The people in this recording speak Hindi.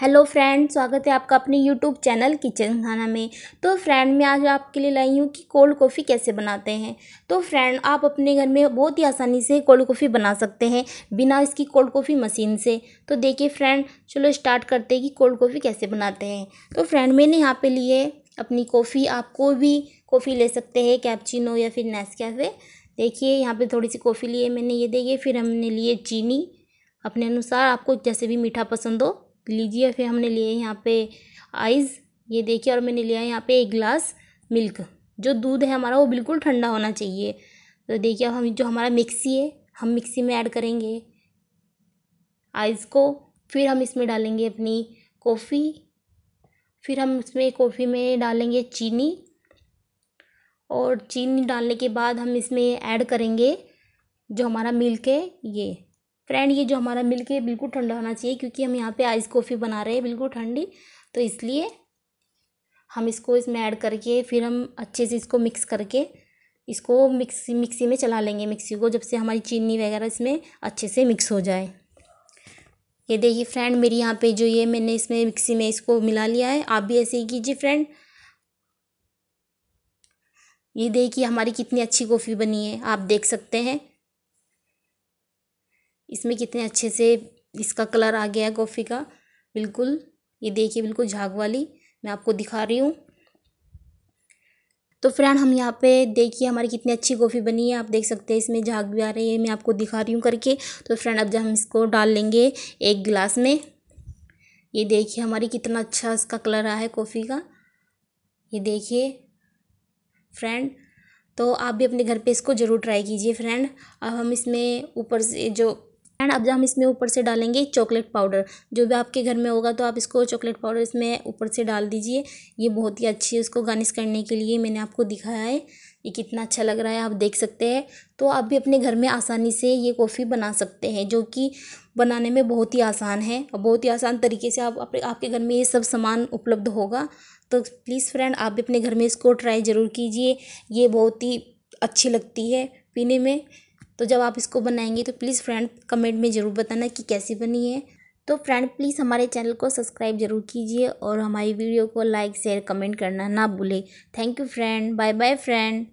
हेलो फ्रेंड स्वागत है आपका अपने यूट्यूब चैनल किचन खाना में तो फ्रेंड मैं आज आपके लिए लाई हूँ कि कोल्ड कॉफ़ी कैसे बनाते हैं तो फ्रेंड आप अपने घर में बहुत ही आसानी से कोल्ड कॉफ़ी बना सकते हैं बिना इसकी कोल्ड कॉफ़ी मशीन से तो देखिए फ्रेंड चलो स्टार्ट करते हैं कि कोल्ड कॉफ़ी कैसे बनाते हैं तो फ्रेंड मैंने यहाँ पर लिए अपनी कॉफ़ी आप कोई भी कॉफ़ी ले सकते हैं कैप्चिनो या फिर नेस कैफ़े देखिए यहाँ पर थोड़ी सी कॉफ़ी लिए मैंने ये देखिए फिर हमने लिए चीनी अपने अनुसार आपको जैसे भी मीठा पसंद हो लीजिए फिर हमने लिए यहाँ पे आइज़ ये देखिए और मैंने लिया यहाँ पे एक गिलास मिल्क जो दूध है हमारा वो बिल्कुल ठंडा होना चाहिए तो देखिए अब हम जो हमारा मिक्सी है हम मिक्सी में ऐड करेंगे आइस को फिर हम इसमें डालेंगे अपनी कॉफ़ी फिर हम इसमें कॉफ़ी में डालेंगे चीनी और चीनी डालने के बाद हम इसमें ऐड करेंगे जो हमारा मिल्क है ये फ्रेंड ये जो हमारा मिल्क है बिल्कुल ठंडा होना चाहिए क्योंकि हम यहाँ पे आइस कॉफ़ी बना रहे हैं बिल्कुल ठंडी तो इसलिए हम इसको इसमें ऐड करके फिर हम अच्छे से इसको मिक्स करके इसको मिक्सी मिक्सी में चला लेंगे मिक्सी को जब से हमारी चीनी वगैरह इसमें अच्छे से मिक्स हो जाए ये देखिए फ्रेंड मेरी यहाँ पे जो ये मैंने इसमें मिक्सी में इसको मिला लिया है आप भी ऐसे ही कीजिए फ्रेंड ये देखिए हमारी कितनी अच्छी कॉफ़ी बनी है आप देख सकते हैं इसमें कितने अच्छे से इसका कलर आ गया है कॉफ़ी का बिल्कुल ये देखिए बिल्कुल झाग वाली मैं आपको दिखा रही हूँ तो फ्रेंड हम यहाँ पे देखिए हमारी कितनी अच्छी कॉफ़ी बनी है आप देख सकते हैं इसमें झाग भी आ रही है मैं आपको दिखा रही हूँ करके तो फ्रेंड अब जब हम इसको डाल लेंगे एक गिलास में ये देखिए हमारी कितना अच्छा इसका कलर आया है कॉफ़ी का ये देखिए फ्रेंड तो आप भी अपने घर पे इसको ज़रूर ट्राई कीजिए फ्रेंड अब हम इसमें ऊपर से जो एंड अब हम इसमें ऊपर से डालेंगे चॉकलेट पाउडर जो भी आपके घर में होगा तो आप इसको चॉकलेट पाउडर इसमें ऊपर से डाल दीजिए ये बहुत ही अच्छी है इसको गार्निश करने के लिए मैंने आपको दिखाया है ये कितना अच्छा लग रहा है आप देख सकते हैं तो आप भी अपने घर में आसानी से ये कॉफ़ी बना सकते हैं जो कि बनाने में बहुत ही आसान है और बहुत ही आसान तरीके से आप अपने आपके घर में ये सब सामान उपलब्ध होगा तो प्लीज़ फ्रेंड आप भी अपने घर में इसको ट्राई ज़रूर कीजिए ये बहुत ही अच्छी लगती है पीने में तो जब आप इसको बनाएंगे तो प्लीज़ फ्रेंड कमेंट में ज़रूर बताना कि कैसी बनी है तो फ्रेंड प्लीज़ हमारे चैनल को सब्सक्राइब ज़रूर कीजिए और हमारी वीडियो को लाइक शेयर कमेंट करना ना भूलें thank you friend bye bye friend